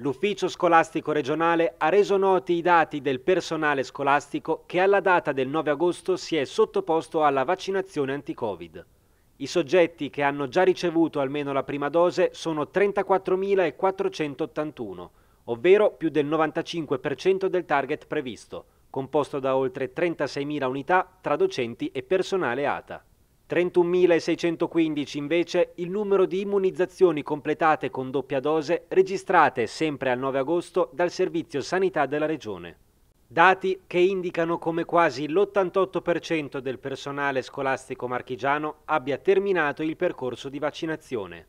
L'Ufficio Scolastico regionale ha reso noti i dati del personale scolastico che alla data del 9 agosto si è sottoposto alla vaccinazione anti-Covid. I soggetti che hanno già ricevuto almeno la prima dose sono 34.481, ovvero più del 95% del target previsto, composto da oltre 36.000 unità tra docenti e personale ATA. 31.615 invece il numero di immunizzazioni completate con doppia dose registrate sempre al 9 agosto dal Servizio Sanità della Regione. Dati che indicano come quasi l'88% del personale scolastico marchigiano abbia terminato il percorso di vaccinazione.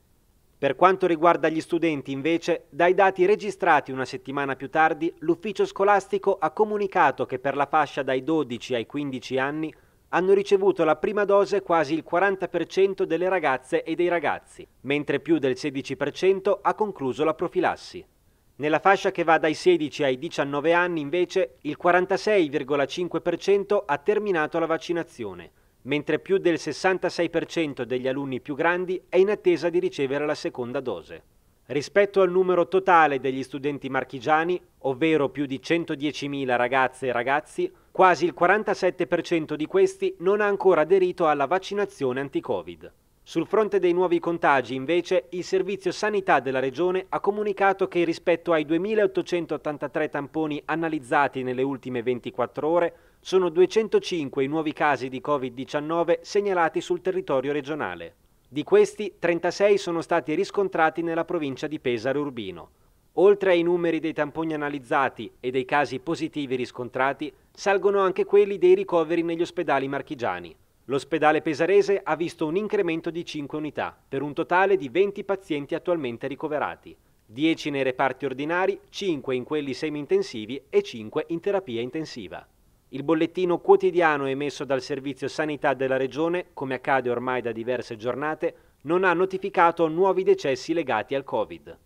Per quanto riguarda gli studenti, invece, dai dati registrati una settimana più tardi, l'ufficio scolastico ha comunicato che per la fascia dai 12 ai 15 anni hanno ricevuto la prima dose quasi il 40% delle ragazze e dei ragazzi, mentre più del 16% ha concluso la profilassi. Nella fascia che va dai 16 ai 19 anni invece il 46,5% ha terminato la vaccinazione, mentre più del 66% degli alunni più grandi è in attesa di ricevere la seconda dose. Rispetto al numero totale degli studenti marchigiani, ovvero più di 110.000 ragazze e ragazzi, quasi il 47% di questi non ha ancora aderito alla vaccinazione anti-Covid. Sul fronte dei nuovi contagi, invece, il Servizio Sanità della Regione ha comunicato che rispetto ai 2.883 tamponi analizzati nelle ultime 24 ore, sono 205 i nuovi casi di Covid-19 segnalati sul territorio regionale. Di questi, 36 sono stati riscontrati nella provincia di Pesaro Urbino. Oltre ai numeri dei tamponi analizzati e dei casi positivi riscontrati, salgono anche quelli dei ricoveri negli ospedali marchigiani. L'ospedale pesarese ha visto un incremento di 5 unità, per un totale di 20 pazienti attualmente ricoverati, 10 nei reparti ordinari, 5 in quelli semi-intensivi e 5 in terapia intensiva. Il bollettino quotidiano emesso dal Servizio Sanità della Regione, come accade ormai da diverse giornate, non ha notificato nuovi decessi legati al Covid.